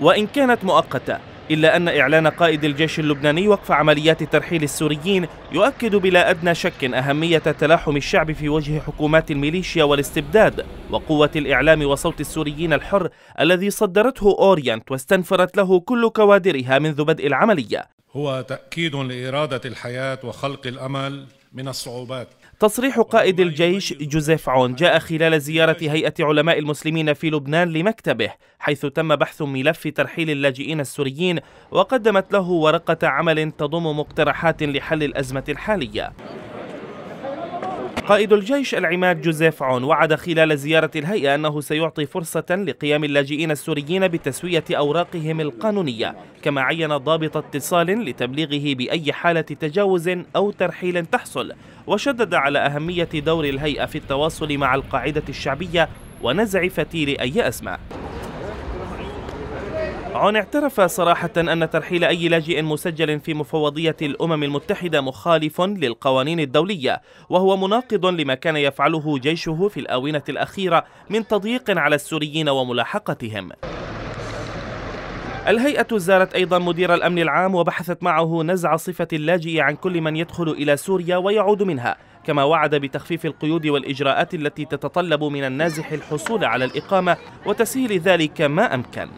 وإن كانت مؤقتة إلا أن إعلان قائد الجيش اللبناني وقف عمليات ترحيل السوريين يؤكد بلا أدنى شك أهمية تلاحم الشعب في وجه حكومات الميليشيا والاستبداد وقوة الإعلام وصوت السوريين الحر الذي صدرته أورينت واستنفرت له كل كوادرها منذ بدء العملية هو تأكيد لإرادة الحياة وخلق الأمل من الصعوبات تصريح قائد الجيش جوزيف عون جاء خلال زيارة هيئة علماء المسلمين في لبنان لمكتبه حيث تم بحث ملف ترحيل اللاجئين السوريين وقدمت له ورقة عمل تضم مقترحات لحل الأزمة الحالية قائد الجيش العماد جوزيف عون وعد خلال زيارة الهيئة أنه سيعطي فرصة لقيام اللاجئين السوريين بتسوية أوراقهم القانونية كما عين ضابط اتصال لتبليغه بأي حالة تجاوز أو ترحيل تحصل وشدد على أهمية دور الهيئة في التواصل مع القاعدة الشعبية ونزع فتيل أي أزمة عون اعترف صراحة أن ترحيل أي لاجئ مسجل في مفوضية الأمم المتحدة مخالف للقوانين الدولية وهو مناقض لما كان يفعله جيشه في الآونة الأخيرة من تضييق على السوريين وملاحقتهم الهيئة زارت أيضا مدير الأمن العام وبحثت معه نزع صفة اللاجئ عن كل من يدخل إلى سوريا ويعود منها كما وعد بتخفيف القيود والإجراءات التي تتطلب من النازح الحصول على الإقامة وتسهيل ذلك ما أمكن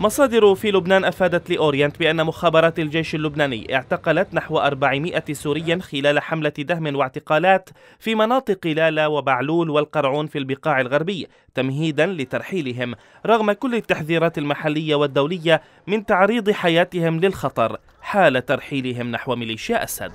مصادر في لبنان أفادت لأورينت بأن مخابرات الجيش اللبناني اعتقلت نحو 400 سوريا خلال حملة دهم واعتقالات في مناطق لالا وبعلول والقرعون في البقاع الغربي تمهيدا لترحيلهم رغم كل التحذيرات المحلية والدولية من تعريض حياتهم للخطر حال ترحيلهم نحو ميليشيا أسد